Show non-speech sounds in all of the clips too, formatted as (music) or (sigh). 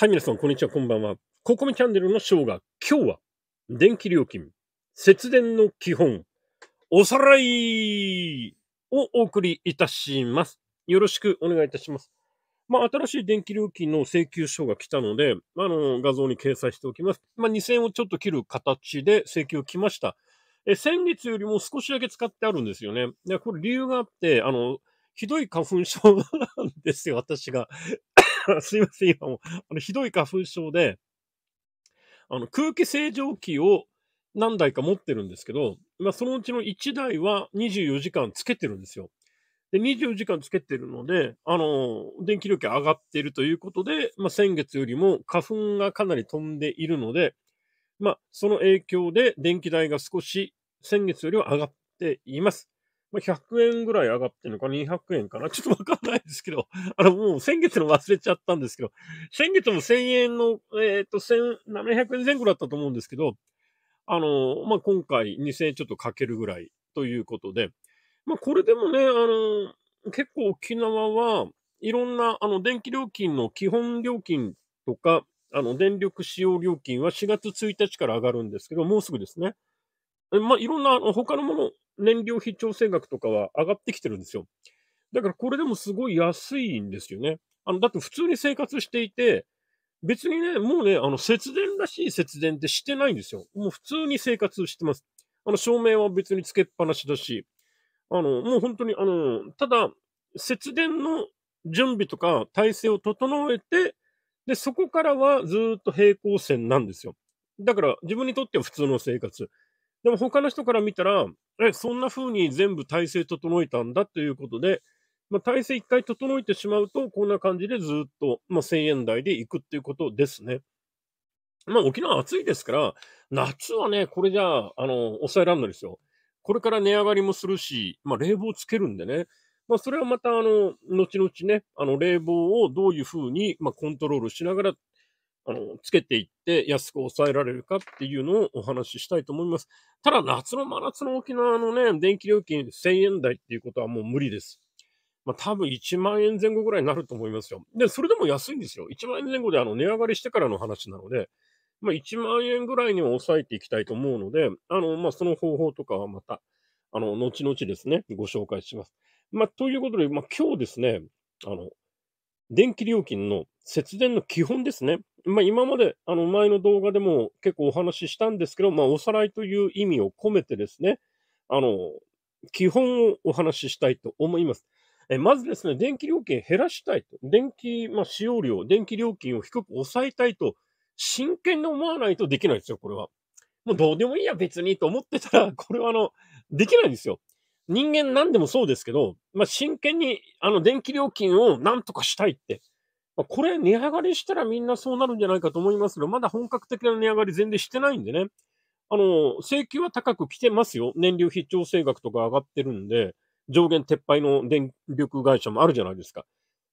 はい、皆さん、こんにちは、こんばんは。ココミチャンネルのショーが、今日は、電気料金、節電の基本、おさらいをお送りいたします。よろしくお願いいたします。まあ、新しい電気料金の請求書が来たので、あの、画像に掲載しておきます。まあ、2000円をちょっと切る形で請求来ました。え、先月よりも少しだけ使ってあるんですよね。で、これ理由があって、あの、ひどい花粉症なんですよ、私が。すいません、今も。あの、ひどい花粉症で、あの、空気清浄機を何台か持ってるんですけど、まあ、そのうちの1台は24時間つけてるんですよ。で、24時間つけてるので、あの、電気料金上がっているということで、まあ、先月よりも花粉がかなり飛んでいるので、まあ、その影響で電気代が少し先月よりは上がっています。まあ、100円ぐらい上がってるのか、200円かな。(laughs) ちょっとわかんないですけど、あの、もう先月の忘れちゃったんですけど、先月も1000円の、えっ、ー、と、1700円前後だったと思うんですけど、あの、まあ、今回2000円ちょっとかけるぐらいということで、まあ、これでもね、あの、結構沖縄はいろんな、あの、電気料金の基本料金とか、あの、電力使用料金は4月1日から上がるんですけど、もうすぐですね。まあ、いろんな、他のもの、燃料費調整額とかは上がってきてるんですよ。だからこれでもすごい安いんですよね。あの、だって普通に生活していて、別にね、もうね、あの、節電らしい節電ってしてないんですよ。もう普通に生活してます。あの、照明は別につけっぱなしだし、あの、もう本当に、あの、ただ、節電の準備とか体制を整えて、で、そこからはずっと平行線なんですよ。だから、自分にとっては普通の生活。でも他の人から見たら、え、そんな風に全部体制整えたんだということで、まあ、体制一回整えてしまうと、こんな感じでずっと、まあ、1000円台で行くっていうことですね。まあ、沖縄暑いですから、夏はね、これじゃあ、あの、抑えらんないですよ。これから値上がりもするし、まあ、冷房つけるんでね。まあ、それはまた、あの、後々ね、あの、冷房をどういうふうに、まあ、コントロールしながらあの、つけていって安く抑えられるかっていうのをお話ししたいと思います。ただ、夏の真夏の沖縄のね、電気料金1000円台っていうことはもう無理です。まあ、多分1万円前後ぐらいになると思いますよ。で、それでも安いんですよ。1万円前後であの値上がりしてからの話なので、まあ、1万円ぐらいには抑えていきたいと思うので、あの、まあ、その方法とかはまた、あの、後々ですね、ご紹介します。まあ、ということで、まあ、今日ですね、あの、電気料金の節電の基本ですね。まあ、今まで、あの、前の動画でも結構お話ししたんですけど、まあ、おさらいという意味を込めてですね、あの、基本をお話ししたいと思います。えまずですね、電気料金減らしたいと。電気、まあ、使用量、電気料金を低く抑えたいと、真剣に思わないとできないですよ、これは。もうどうでもいいや、別にと思ってたら、これはあの、できないんですよ。人間何でもそうですけど、まあ、真剣にあの電気料金を何とかしたいって、まあ、これ値上がりしたらみんなそうなるんじゃないかと思いますけど、まだ本格的な値上がり全然してないんでね。あの、請求は高く来てますよ。燃料費調整額とか上がってるんで、上限撤廃の電力会社もあるじゃないですか。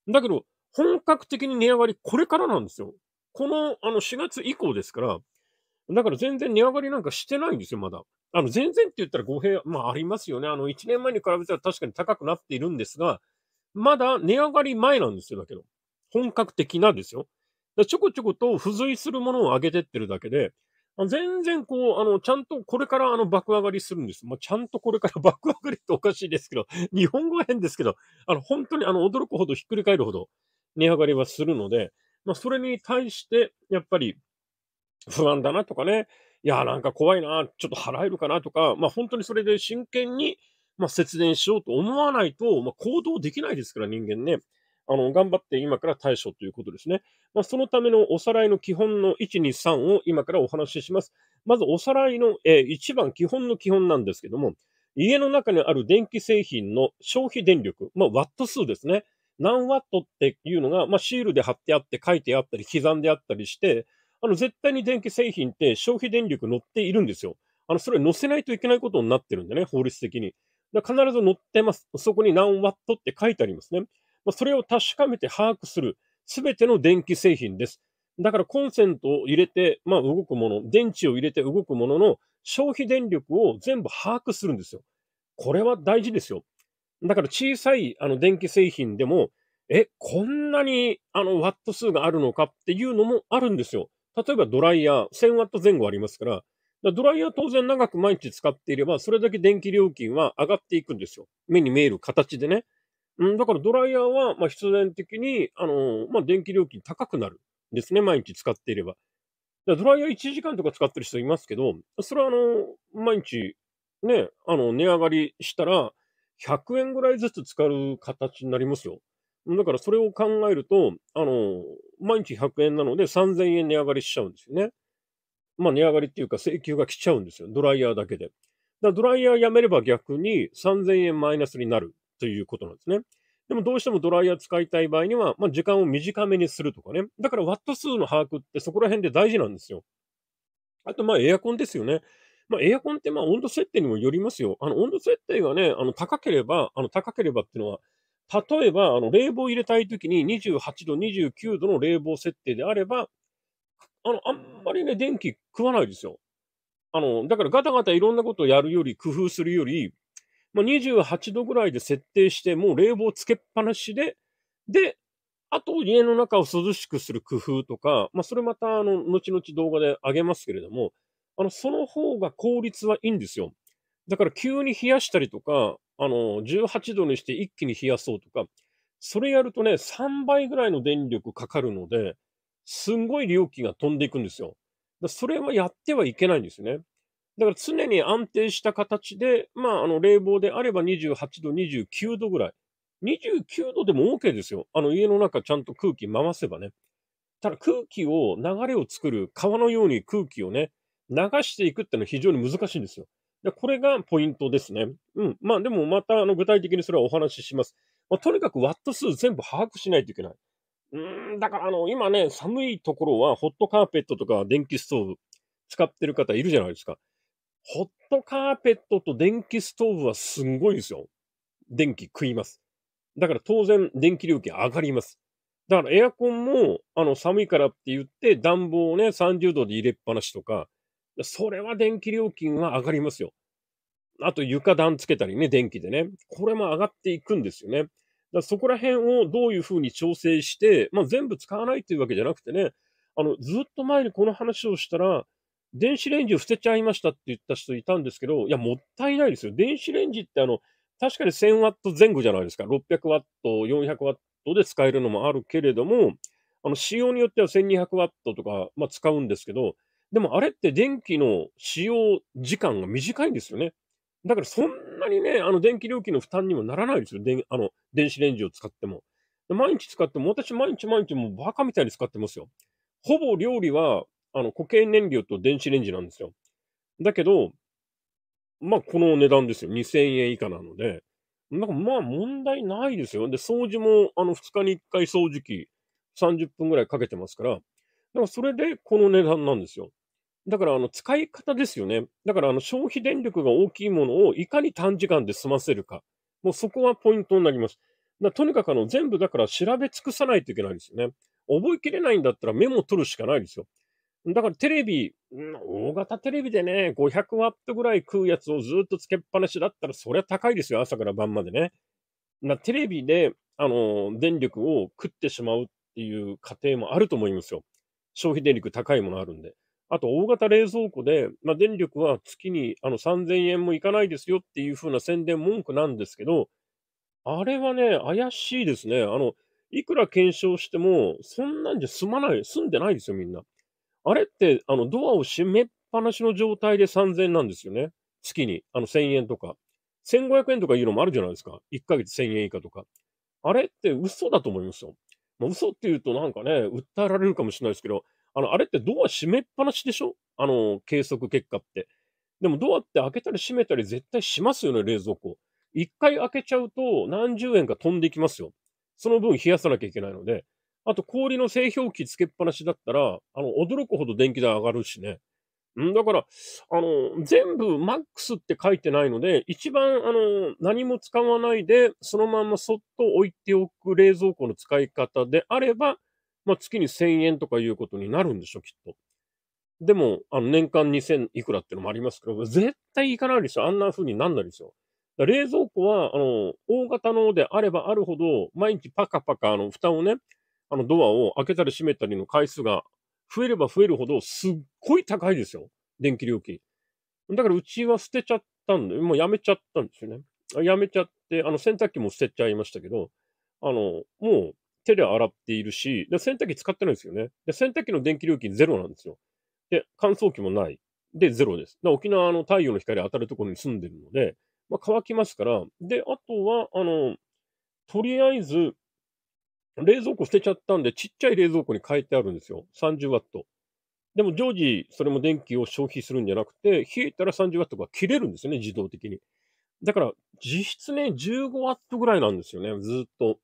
だけど、本格的に値上がり、これからなんですよ。この、あの、4月以降ですから、だから全然値上がりなんかしてないんですよ、まだ。あの、全然って言ったら語弊、まあありますよね。あの、1年前に比べたら確かに高くなっているんですが、まだ値上がり前なんですよ、だけど。本格的なんですよ。ちょこちょこと付随するものを上げてってるだけで、全然こう、あの、ちゃんとこれからあの、爆上がりするんです。まあ、ちゃんとこれから (laughs) 爆上がりっておかしいですけど、日本語は変ですけど、あの、本当にあの、驚くほどひっくり返るほど値上がりはするので、まあ、それに対して、やっぱり不安だなとかね、いや、なんか怖いな、ちょっと払えるかなとか、まあ本当にそれで真剣に、まあ、節電しようと思わないと、まあ、行動できないですから、人間ね。あの、頑張って今から対処ということですね。まあ、そのためのおさらいの基本の1、2、3を今からお話しします。まずおさらいの、えー、1番基本の基本なんですけども、家の中にある電気製品の消費電力、まあ、ワット数ですね。何ワットっていうのが、まあ、シールで貼ってあって、書いてあったり、刻んであったりして、あの、絶対に電気製品って消費電力乗っているんですよ。あの、それ乗せないといけないことになってるんでね、法律的に。だ必ず乗ってます。そこに何ワットって書いてありますね。まあ、それを確かめて把握する。すべての電気製品です。だからコンセントを入れて、まあ、動くもの、電池を入れて動くものの消費電力を全部把握するんですよ。これは大事ですよ。だから小さいあの電気製品でも、え、こんなにあのワット数があるのかっていうのもあるんですよ。例えばドライヤー、1000ワット前後ありますから、からドライヤー当然長く毎日使っていれば、それだけ電気料金は上がっていくんですよ。目に見える形でね。うん、だからドライヤーは、まあ、必然的に、あのー、まあ、電気料金高くなるんですね、毎日使っていれば。ドライヤー1時間とか使ってる人いますけど、それはあのー、毎日、ね、あの、値上がりしたら、100円ぐらいずつ使う形になりますよ。だからそれを考えると、あの、毎日100円なので3000円値上がりしちゃうんですよね。まあ値上がりっていうか請求が来ちゃうんですよ。ドライヤーだけで。だドライヤーやめれば逆に3000円マイナスになるということなんですね。でもどうしてもドライヤー使いたい場合には、まあ、時間を短めにするとかね。だからワット数の把握ってそこら辺で大事なんですよ。あとまあエアコンですよね。まあ、エアコンってまあ温度設定にもよりますよ。あの温度設定がね、あの高ければ、あの高ければっていうのは、例えば、あの、冷房入れたいときに28度、29度の冷房設定であれば、あの、あんまりね、電気食わないですよ。あの、だからガタガタいろんなことをやるより、工夫するより、まあ、28度ぐらいで設定して、もう冷房つけっぱなしで、で、あと家の中を涼しくする工夫とか、まあ、それまた、あの、後々動画で上げますけれども、あの、その方が効率はいいんですよ。だから急に冷やしたりとか、あの、18度にして一気に冷やそうとか、それやるとね、3倍ぐらいの電力かかるので、すんごい料金が飛んでいくんですよ。だそれはやってはいけないんですね。だから常に安定した形で、まあ、あの、冷房であれば28度、29度ぐらい。29度でも OK ですよ。あの、家の中ちゃんと空気回せばね。ただ空気を、流れを作る、川のように空気をね、流していくってのは非常に難しいんですよ。で、これがポイントですね。うん。まあでもまたあの具体的にそれはお話しします。まあ、とにかくワット数全部把握しないといけない。うん、だからあの、今ね、寒いところはホットカーペットとか電気ストーブ使ってる方いるじゃないですか。ホットカーペットと電気ストーブはすんごいですよ。電気食います。だから当然電気料金上がります。だからエアコンも、あの、寒いからって言って暖房をね、30度で入れっぱなしとか、それは電気料金は上がりますよ。あと床暖つけたりね、電気でね。これも上がっていくんですよね。だそこら辺をどういうふうに調整して、まあ、全部使わないというわけじゃなくてね、あの、ずっと前にこの話をしたら、電子レンジを捨てちゃいましたって言った人いたんですけど、いや、もったいないですよ。電子レンジってあの、確かに1000ワット前後じゃないですか。600ワット、400ワットで使えるのもあるけれども、あの、仕様によっては1200ワットとか、まあ、使うんですけど、でもあれって電気の使用時間が短いんですよね。だからそんなにね、あの電気料金の負担にもならないですよ。電あの電子レンジを使っても。毎日使っても、私毎日毎日もうバカみたいに使ってますよ。ほぼ料理は、あの、固形燃料と電子レンジなんですよ。だけど、まあ、この値段ですよ。2000円以下なので。なんかまあ問題ないですよ。で、掃除もあの2日に1回掃除機30分ぐらいかけてますから、だからそれでこの値段なんですよ。だから、あの、使い方ですよね。だから、あの、消費電力が大きいものをいかに短時間で済ませるか。もうそこはポイントになります。だとにかく、あの、全部だから調べ尽くさないといけないですよね。覚えきれないんだったらメモ取るしかないですよ。だからテレビ、ん、大型テレビでね、500ワットぐらい食うやつをずっとつけっぱなしだったら、そりゃ高いですよ、朝から晩までね。なテレビで、あの、電力を食ってしまうっていう過程もあると思いますよ。消費電力高いものあるんで。あと、大型冷蔵庫で、まあ、電力は月にあの3000円もいかないですよっていう風な宣伝文句なんですけど、あれはね、怪しいですね。あの、いくら検証しても、そんなんじゃ済まない、済んでないですよ、みんな。あれって、あの、ドアを閉めっぱなしの状態で3000円なんですよね。月に。あの、1000円とか。1500円とかいうのもあるじゃないですか。1ヶ月1000円以下とか。あれって嘘だと思いますよ。まあ、嘘って言うとなんかね、訴えられるかもしれないですけど、あの、あれってドア閉めっぱなしでしょあの、計測結果って。でもドアって開けたり閉めたり絶対しますよね、冷蔵庫。一回開けちゃうと何十円か飛んでいきますよ。その分冷やさなきゃいけないので。あと氷の製氷機つけっぱなしだったら、あの、驚くほど電気代上がるしね。んだから、あの、全部マックスって書いてないので、一番、あの、何も使わないで、そのままそっと置いておく冷蔵庫の使い方であれば、まあ、月に1000円とかいうことになるんでしょ、きっと。でも、あの、年間2000いくらってのもありますけど、絶対いかないでしょ。あんな風になんないですよ。冷蔵庫は、あの、大型のであればあるほど、毎日パカパカ、あの、蓋をね、あの、ドアを開けたり閉めたりの回数が増えれば増えるほど、すっごい高いですよ。電気料金。だから、うちは捨てちゃったんで、もうやめちゃったんですよね。やめちゃって、あの、洗濯機も捨てちゃいましたけど、あの、もう、手で洗っているし、で洗濯機使ってないんですよね。で洗濯機の電気料金ゼロなんですよ。で、乾燥機もない。で、ゼロです。で沖縄の太陽の光当たるところに住んでるので、まあ、乾きますから。で、あとは、あの、とりあえず、冷蔵庫捨てちゃったんで、ちっちゃい冷蔵庫に変えてあるんですよ。30ワット。でも常時、それも電気を消費するんじゃなくて、冷えたら30ワットが切れるんですよね、自動的に。だから、実質ね、15ワットぐらいなんですよね、ずっと。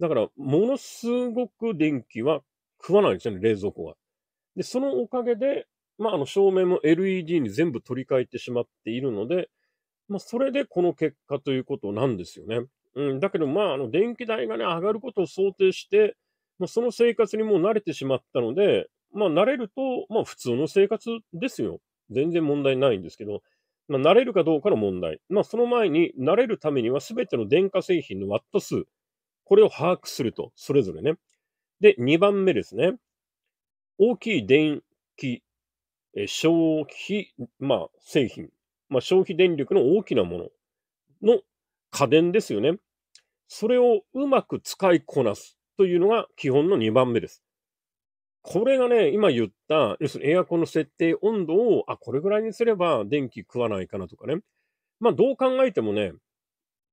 だから、ものすごく電気は食わないんですよね、冷蔵庫が。で、そのおかげで、まあ、あの、照明も LED に全部取り替えてしまっているので、まあ、それでこの結果ということなんですよね。うん、だけど、まあ、あの、電気代がね、上がることを想定して、まあ、その生活にもう慣れてしまったので、まあ、慣れると、まあ、普通の生活ですよ。全然問題ないんですけど、まあ、慣れるかどうかの問題。まあ、その前に、慣れるためには、全ての電化製品のワット数、これを把握すると、それぞれね。で、2番目ですね。大きい電気、え消費、まあ、製品、まあ、消費電力の大きなものの家電ですよね。それをうまく使いこなすというのが基本の2番目です。これがね、今言った、要するにエアコンの設定温度を、あ、これぐらいにすれば電気食わないかなとかね。まあ、どう考えてもね、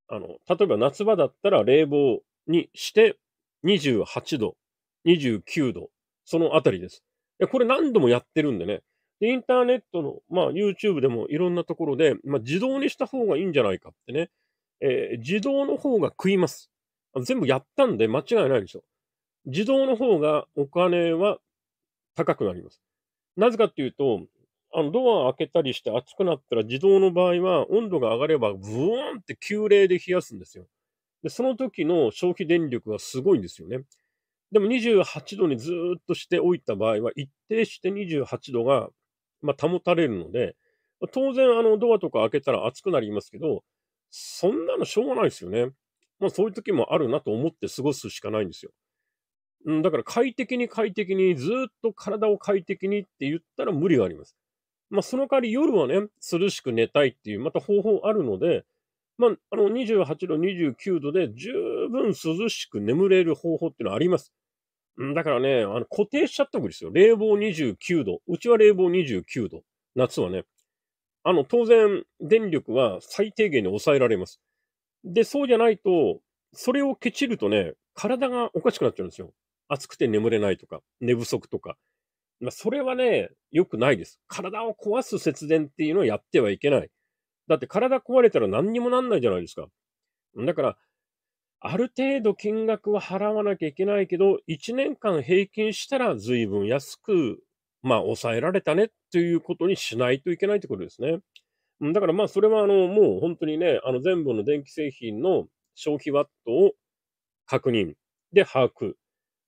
あの、例えば夏場だったら冷房にして28度、29度、そのあたりです。これ何度もやってるんでね。インターネットの、まあ YouTube でもいろんなところで、まあ自動にした方がいいんじゃないかってね。えー、自動の方が食います。全部やったんで間違いないでしょ。自動の方がお金は高くなります。なぜかっていうと、あのドア開けたりして暑くなったら自動の場合は温度が上がればブーンって急冷で冷やすんですよ。で、その時の消費電力はすごいんですよね。でも28度にずっとしておいた場合は、一定して28度が、まあ、保たれるので、当然、あの、ドアとか開けたら暑くなりますけど、そんなのしょうがないですよね。まあ、そういう時もあるなと思って過ごすしかないんですよ。うん、だから快適に快適に、ずっと体を快適にって言ったら無理があります。まあ、その代わり夜はね、涼しく寝たいっていう、また方法あるので、まあ、あの、28度、29度で十分涼しく眠れる方法っていうのはあります。だからね、あの固定しちゃったわけですよ。冷房29度。うちは冷房29度。夏はね。あの、当然、電力は最低限に抑えられます。で、そうじゃないと、それをケチるとね、体がおかしくなっちゃうんですよ。暑くて眠れないとか、寝不足とか。まあ、それはね、良くないです。体を壊す節電っていうのをやってはいけない。だって体壊れたら何にもなんないじゃないですか。だから、ある程度金額は払わなきゃいけないけど、1年間平均したら随分安く、まあ、抑えられたねっていうことにしないといけないってことですね。だからまあ、それはあの、もう本当にね、あの、全部の電気製品の消費ワットを確認。で、把握。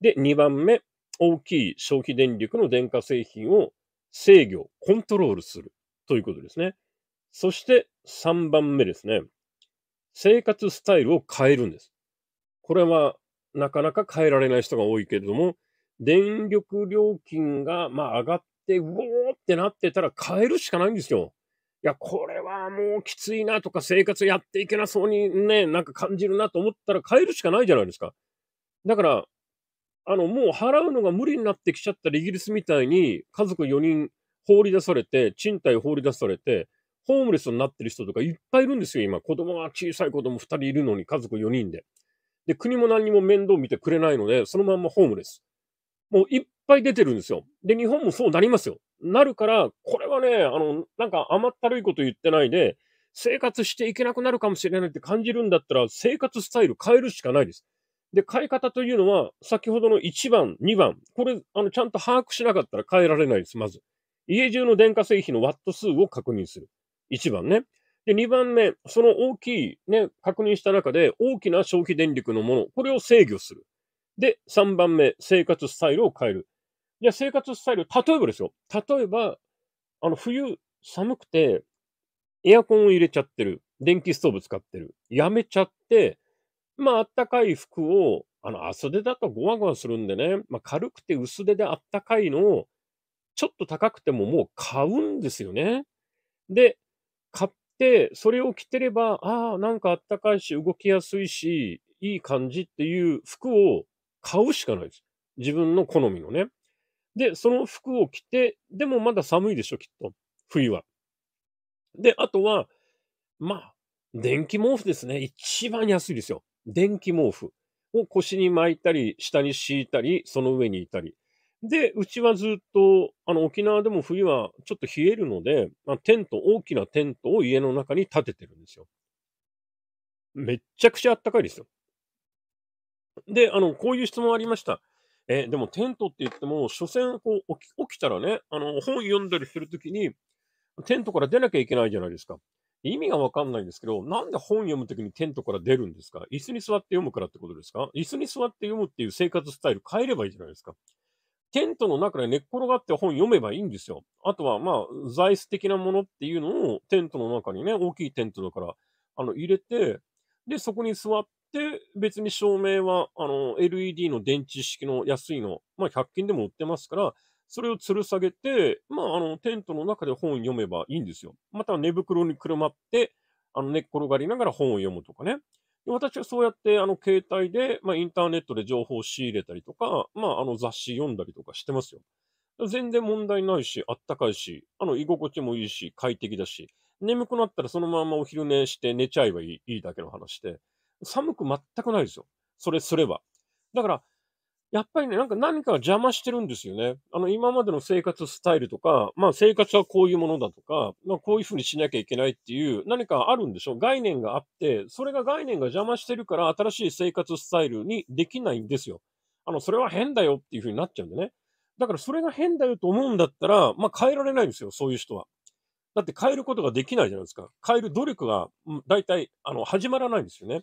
で、2番目、大きい消費電力の電化製品を制御、コントロールするということですね。そして3番目ですね。生活スタイルを変えるんです。これはなかなか変えられない人が多いけれども、電力料金がまあ上がって、うおーってなってたら変えるしかないんですよ。いや、これはもうきついなとか生活やっていけなそうにね、なんか感じるなと思ったら変えるしかないじゃないですか。だから、あの、もう払うのが無理になってきちゃったらイギリスみたいに家族4人放り出されて、賃貸放り出されて、ホームレスになってる人とかいっぱいいるんですよ、今。子供が小さい子供2人いるのに家族4人で。で、国も何にも面倒見てくれないので、そのまんまホームレス。もういっぱい出てるんですよ。で、日本もそうなりますよ。なるから、これはね、あの、なんか甘ったるいこと言ってないで、生活していけなくなるかもしれないって感じるんだったら、生活スタイル変えるしかないです。で、変え方というのは、先ほどの1番、2番、これ、あの、ちゃんと把握しなかったら変えられないです、まず。家中の電化製品のワット数を確認する。1番ね。で、2番目、その大きい、ね、確認した中で大きな消費電力のもの、これを制御する。で、3番目、生活スタイルを変える。じゃあ生活スタイル、例えばですよ。例えば、あの、冬寒くて、エアコンを入れちゃってる。電気ストーブ使ってる。やめちゃって、まあ、あったかい服を、あの、厚手だとごわごわするんでね、まあ、軽くて薄手であったかいのを、ちょっと高くてももう買うんですよね。で、、それを着てれば、ああ、なんかあったかいし、動きやすいし、いい感じっていう服を買うしかないです。自分の好みのね。で、その服を着て、でもまだ寒いでしょ、きっと。冬は。で、あとは、まあ、電気毛布ですね。一番安いですよ。電気毛布を腰に巻いたり、下に敷いたり、その上にいたり。で、うちはずっと、あの、沖縄でも冬はちょっと冷えるので、まあ、テント、大きなテントを家の中に建ててるんですよ。めっちゃくちゃあったかいですよ。で、あの、こういう質問ありました。えでもテントって言っても、所詮こう起きたらね、あの、本読んだりするときに、テントから出なきゃいけないじゃないですか。意味がわかんないんですけど、なんで本読むときにテントから出るんですか椅子に座って読むからってことですか椅子に座って読むっていう生活スタイル変えればいいじゃないですか。テントの中で寝っ転がって本読めばいいんですよ。あとは、まあ、材質的なものっていうのをテントの中にね、大きいテントだから、あの、入れて、で、そこに座って、別に照明は、あの、LED の電池式の安いの、まあ、100均でも売ってますから、それを吊る下げて、まあ、あの、テントの中で本読めばいいんですよ。また、寝袋にくるまって、あの、寝っ転がりながら本を読むとかね。私はそうやって、あの、携帯で、まあ、インターネットで情報を仕入れたりとか、まあ、あの、雑誌読んだりとかしてますよ。全然問題ないし、あったかいし、あの、居心地もいいし、快適だし、眠くなったらそのままお昼寝して寝ちゃえばいいいいだけの話で、寒く全くないですよ。それすれば。だから、やっぱりね、なんか何か邪魔してるんですよね。あの、今までの生活スタイルとか、まあ生活はこういうものだとか、まあこういうふうにしなきゃいけないっていう、何かあるんでしょ概念があって、それが概念が邪魔してるから新しい生活スタイルにできないんですよ。あの、それは変だよっていうふうになっちゃうんでね。だからそれが変だよと思うんだったら、まあ変えられないんですよ、そういう人は。だって変えることができないじゃないですか。変える努力が、大体、あの、始まらないんですよね。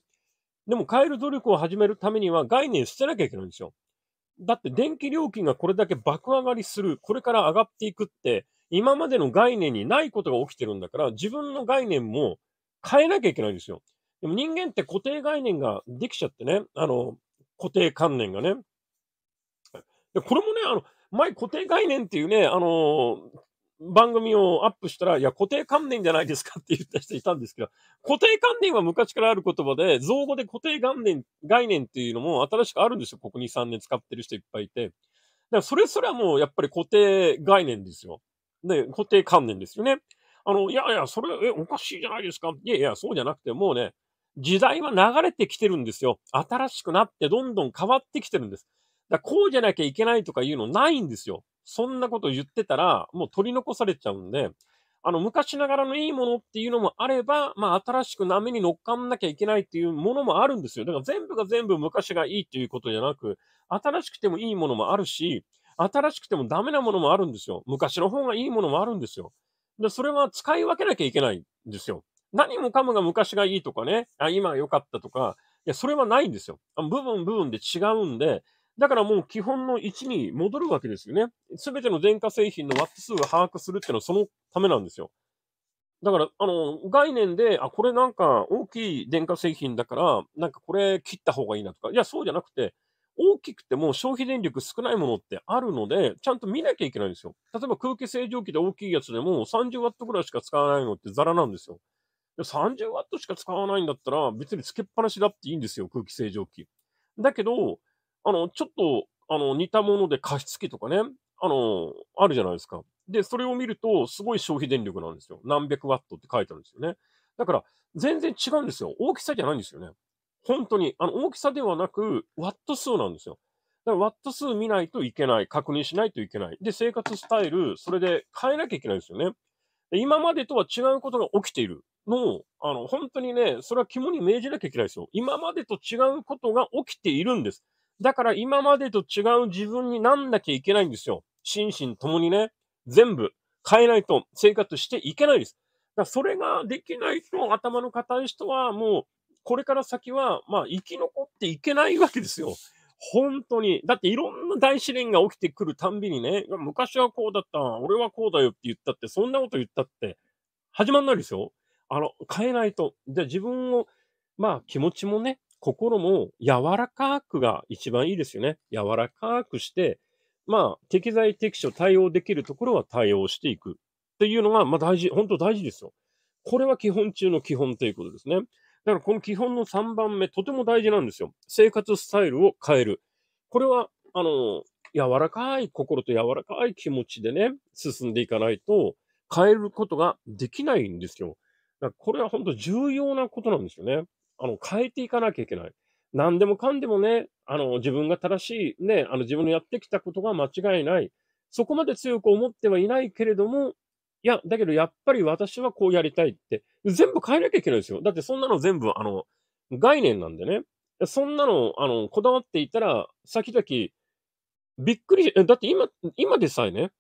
でも変える努力を始めるためには概念捨てなきゃいけないんですよ。だって電気料金がこれだけ爆上がりする、これから上がっていくって、今までの概念にないことが起きてるんだから、自分の概念も変えなきゃいけないんですよ。でも人間って固定概念ができちゃってね、あの、固定観念がね。でこれもね、あの、前固定概念っていうね、あの、番組をアップしたら、いや、固定観念じゃないですかって言った人いたんですけど、固定観念は昔からある言葉で、造語で固定観念、概念っていうのも新しくあるんですよ。ここ2、3年使ってる人いっぱいいて。だからそれすらもうやっぱり固定概念ですよ。で、固定観念ですよね。あの、いやいや、それ、え、おかしいじゃないですか。いやいや、そうじゃなくて、もうね、時代は流れてきてるんですよ。新しくなって、どんどん変わってきてるんです。だこうじゃなきゃいけないとかいうのないんですよ。そんなこと言ってたら、もう取り残されちゃうんで、あの、昔ながらのいいものっていうのもあれば、まあ、新しく波に乗っかんなきゃいけないっていうものもあるんですよ。だから全部が全部昔がいいっていうことじゃなく、新しくてもいいものもあるし、新しくてもダメなものもあるんですよ。昔の方がいいものもあるんですよ。で、それは使い分けなきゃいけないんですよ。何もかもが昔がいいとかね、あ今良かったとか、いや、それはないんですよ。部分部分で違うんで、だからもう基本の1に戻るわけですよね。すべての電化製品のワット数を把握するっていうのはそのためなんですよ。だから、あの、概念で、あ、これなんか大きい電化製品だから、なんかこれ切った方がいいなとか、いや、そうじゃなくて、大きくても消費電力少ないものってあるので、ちゃんと見なきゃいけないんですよ。例えば空気清浄機で大きいやつでも30ワットぐらいしか使わないのってザラなんですよ。30ワットしか使わないんだったら別につけっぱなしだっていいんですよ、空気清浄機。だけど、あの、ちょっと、あの、似たもので加湿器とかね、あの、あるじゃないですか。で、それを見ると、すごい消費電力なんですよ。何百ワットって書いてあるんですよね。だから、全然違うんですよ。大きさじゃないんですよね。本当に。あの、大きさではなく、ワット数なんですよ。だから、ワット数見ないといけない。確認しないといけない。で、生活スタイル、それで変えなきゃいけないですよね。今までとは違うことが起きているのを、あの、本当にね、それは肝に銘じなきゃいけないですよ。今までと違うことが起きているんです。だから今までと違う自分になんなきゃいけないんですよ。心身ともにね、全部変えないと生活していけないです。だからそれができないと頭の固い人はもうこれから先はまあ生き残っていけないわけですよ。本当に。だっていろんな大試練が起きてくるたんびにね、昔はこうだった、俺はこうだよって言ったって、そんなこと言ったって、始まんないですよ。あの、変えないと。じゃあ自分を、まあ気持ちもね、心も柔らかくが一番いいですよね。柔らかくして、まあ、適材適所対応できるところは対応していくっていうのが、まあ大事、本当大事ですよ。これは基本中の基本ということですね。だからこの基本の3番目、とても大事なんですよ。生活スタイルを変える。これは、あの、柔らかい心と柔らかい気持ちでね、進んでいかないと変えることができないんですよ。だからこれは本当重要なことなんですよね。あの、変えていかなきゃいけない。何でもかんでもね、あの、自分が正しい、ね、あの、自分のやってきたことが間違いない。そこまで強く思ってはいないけれども、いや、だけどやっぱり私はこうやりたいって、全部変えなきゃいけないですよ。だってそんなの全部、あの、概念なんでね。そんなの、あの、こだわっていたら、先々、びっくり、だって今、今でさえね、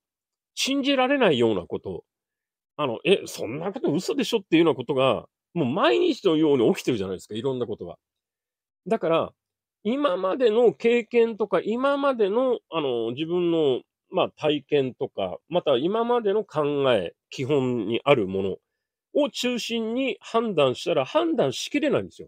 信じられないようなこと、あの、え、そんなこと嘘でしょっていうようなことが、もう毎日のように起きてるじゃないですか、いろんなことが。だから、今までの経験とか、今までの、あの、自分の、まあ、体験とか、また今までの考え、基本にあるものを中心に判断したら判断しきれないんですよ。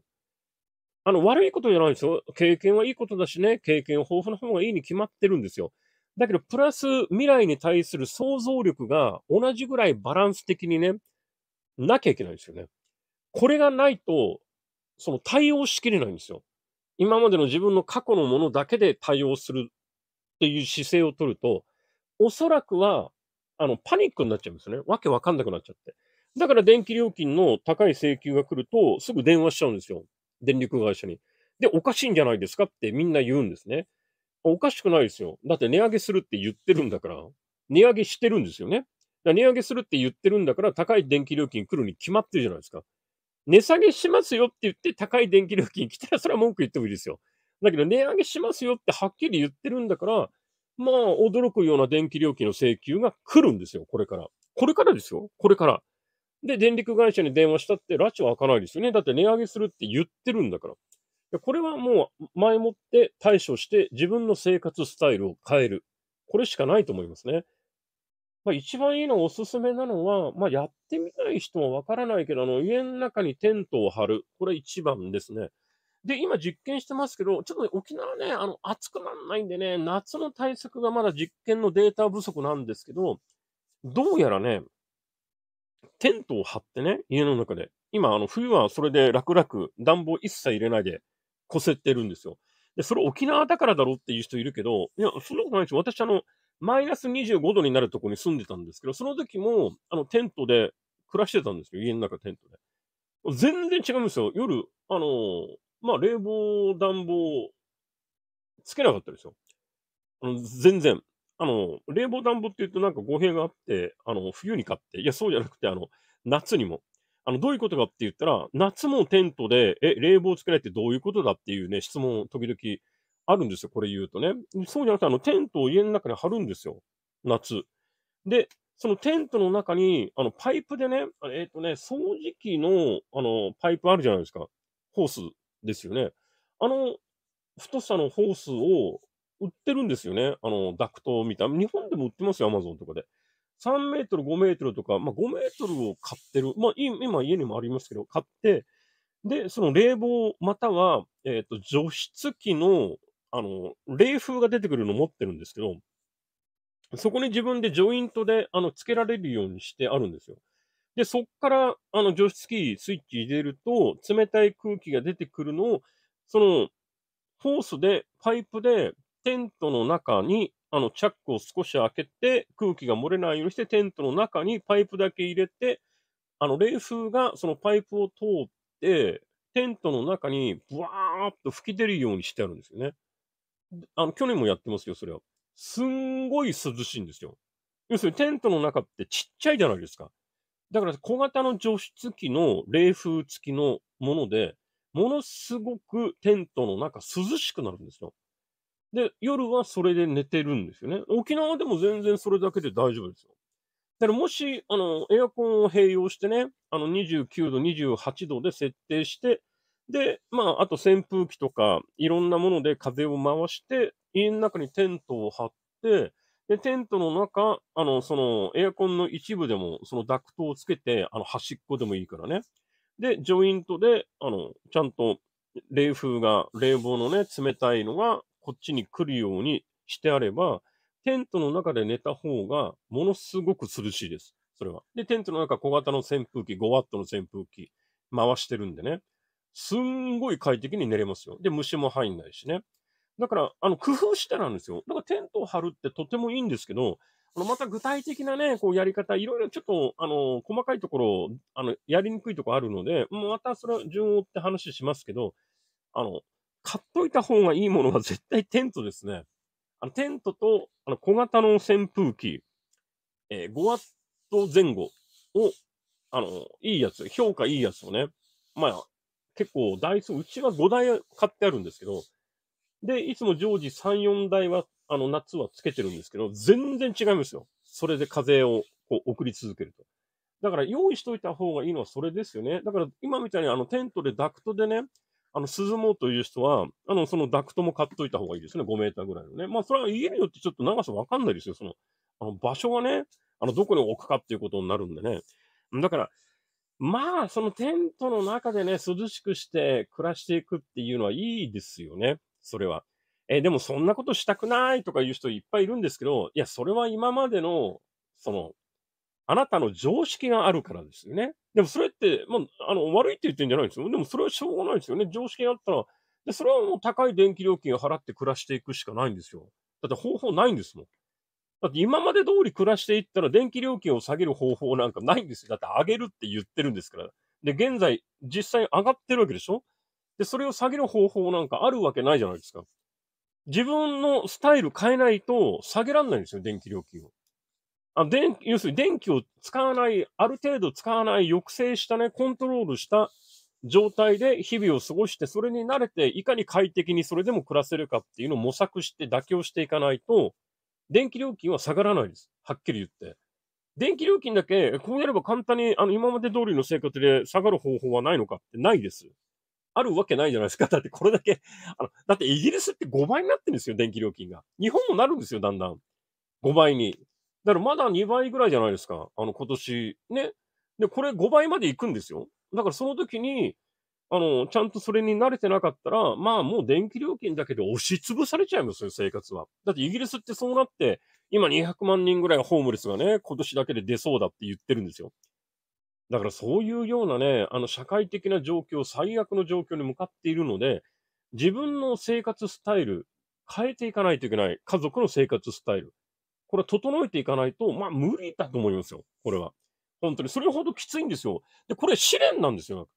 あの、悪いことじゃないんですよ。経験はいいことだしね、経験豊富な方がいいに決まってるんですよ。だけど、プラス未来に対する想像力が同じぐらいバランス的にね、なきゃいけないんですよね。これがないと、その対応しきれないんですよ。今までの自分の過去のものだけで対応するっていう姿勢を取ると、おそらくは、あの、パニックになっちゃうんですよね。わけわかんなくなっちゃって。だから電気料金の高い請求が来ると、すぐ電話しちゃうんですよ。電力会社に。で、おかしいんじゃないですかってみんな言うんですね。おかしくないですよ。だって値上げするって言ってるんだから、値上げしてるんですよね。値上げするって言ってるんだから、高い電気料金来るに決まってるじゃないですか。値下げしますよって言って高い電気料金来たらそれは文句言ってもいいですよ。だけど値上げしますよってはっきり言ってるんだから、まあ驚くような電気料金の請求が来るんですよ、これから。これからですよ、これから。で、電力会社に電話したって、拉致は開かないですよね。だって値上げするって言ってるんだから。これはもう前もって対処して自分の生活スタイルを変える。これしかないと思いますね。まあ、一番いいのおすすめなのは、まあ、やってみない人はわからないけど、あの、家の中にテントを張る。これ一番ですね。で、今実験してますけど、ちょっと、ね、沖縄ね、あの、暑くなんないんでね、夏の対策がまだ実験のデータ不足なんですけど、どうやらね、テントを張ってね、家の中で。今、あの、冬はそれで楽々、暖房一切入れないで、こせてるんですよ。で、それ沖縄だからだろうっていう人いるけど、いや、そんなことないですよ。私、あの、マイナス25度になるとこに住んでたんですけど、その時も、あの、テントで暮らしてたんですよ。家の中テントで。全然違うんですよ。夜、あの、まあ、冷房、暖房、つけなかったですよ。あの、全然。あの、冷房暖房って言うとなんか語弊があって、あの、冬に買って、いや、そうじゃなくて、あの、夏にも。あの、どういうことかって言ったら、夏もテントで、え、冷房つけないってどういうことだっていうね、質問を時々、あるんですよ、これ言うとね。そうじゃなくて、あの、テントを家の中に張るんですよ、夏。で、そのテントの中に、あの、パイプでね、えっ、ー、とね、掃除機の、あの、パイプあるじゃないですか。ホースですよね。あの、太さのホースを売ってるんですよね。あの、ダクトみたいな。日本でも売ってますよ、アマゾンとかで。3メートル、5メートルとか、まあ、5メートルを買ってる。まあ、今家にもありますけど、買って、で、その冷房または、えっ、ー、と、除湿機のあの、冷風が出てくるの持ってるんですけど、そこに自分でジョイントで、あの、つけられるようにしてあるんですよ。で、そっから、あの、除湿器、スイッチ入れると、冷たい空気が出てくるのを、その、ホースで、パイプで、テントの中に、あの、チャックを少し開けて、空気が漏れないようにして、テントの中にパイプだけ入れて、あの、冷風がそのパイプを通って、テントの中にブワーッと吹き出るようにしてあるんですよね。あの、去年もやってますよ、それは。すんごい涼しいんですよ。要するにテントの中ってちっちゃいじゃないですか。だから小型の除湿機の冷風付きのもので、ものすごくテントの中涼しくなるんですよ。で、夜はそれで寝てるんですよね。沖縄でも全然それだけで大丈夫ですよ。だからもし、あの、エアコンを併用してね、あの、29度、28度で設定して、で、まあ、あと扇風機とか、いろんなもので風を回して、家の中にテントを張って、で、テントの中、あの、その、エアコンの一部でも、そのダクトをつけて、あの、端っこでもいいからね。で、ジョイントで、あの、ちゃんと冷風が、冷房のね、冷たいのが、こっちに来るようにしてあれば、テントの中で寝た方が、ものすごく涼しいです。それは。で、テントの中、小型の扇風機、5ワットの扇風機、回してるんでね。すんごい快適に寝れますよ。で、虫も入んないしね。だから、あの、工夫してなんですよ。だからテントを張るってとてもいいんですけど、あの、また具体的なね、こうやり方、いろいろちょっと、あの、細かいところ、あの、やりにくいところあるので、もうまたそれは順を追って話しますけど、あの、買っといた方がいいものは絶対テントですね。あの、テントと、あの、小型の扇風機、えー、5ワット前後を、あの、いいやつ、評価いいやつをね、まあ、結構台数、うちは5台買ってあるんですけど、で、いつも常時3、4台は、あの、夏はつけてるんですけど、全然違いますよ。それで風をこう送り続けると。だから用意しといた方がいいのはそれですよね。だから今みたいにあのテントでダクトでね、あの、涼もうという人は、あの、そのダクトも買っといた方がいいですね。5メーターぐらいのね。まあ、それは家によってちょっと長さわかんないですよ。その、あの場所がね、あの、どこに置くかっていうことになるんでね。だから、まあ、そのテントの中でね、涼しくして暮らしていくっていうのはいいですよね。それは。えでもそんなことしたくないとか言う人いっぱいいるんですけど、いや、それは今までの、その、あなたの常識があるからですよね。でもそれって、まあ、あの、悪いって言ってるんじゃないんですよ。でもそれはしょうがないですよね。常識があったら、で、それはもう高い電気料金を払って暮らしていくしかないんですよ。だって方法ないんですもん。だって今まで通り暮らしていったら電気料金を下げる方法なんかないんですよ。だって上げるって言ってるんですから。で、現在、実際上がってるわけでしょで、それを下げる方法なんかあるわけないじゃないですか。自分のスタイル変えないと下げらんないんですよ、電気料金を。あ電要するに電気を使わない、ある程度使わない、抑制したね、コントロールした状態で日々を過ごして、それに慣れて、いかに快適にそれでも暮らせるかっていうのを模索して妥協していかないと、電気料金は下がらないです。はっきり言って。電気料金だけ、こうやれば簡単に、あの、今まで通りの生活で下がる方法はないのかってないです。あるわけないじゃないですか。(laughs) だってこれだけ、あの、だってイギリスって5倍になってるんですよ、電気料金が。日本もなるんですよ、だんだん。5倍に。だからまだ2倍ぐらいじゃないですか。あの、今年、ね。で、これ5倍まで行くんですよ。だからその時に、あの、ちゃんとそれに慣れてなかったら、まあもう電気料金だけで押し潰されちゃいますよ、生活は。だってイギリスってそうなって、今200万人ぐらいホームレスがね、今年だけで出そうだって言ってるんですよ。だからそういうようなね、あの社会的な状況、最悪の状況に向かっているので、自分の生活スタイル、変えていかないといけない。家族の生活スタイル。これは整えていかないと、まあ無理だと思いますよ。これは。本当に。それほどきついんですよ。で、これ試練なんですよ。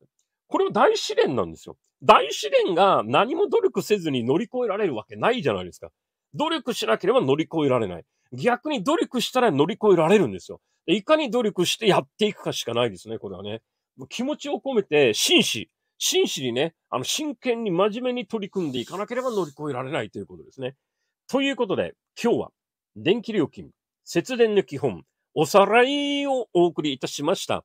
これは大試練なんですよ。大試練が何も努力せずに乗り越えられるわけないじゃないですか。努力しなければ乗り越えられない。逆に努力したら乗り越えられるんですよ。いかに努力してやっていくかしかないですね、これはね。気持ちを込めて、真摯、真摯にね、あの、真剣に真面目に取り組んでいかなければ乗り越えられないということですね。ということで、今日は、電気料金、節電の基本、おさらいをお送りいたしました。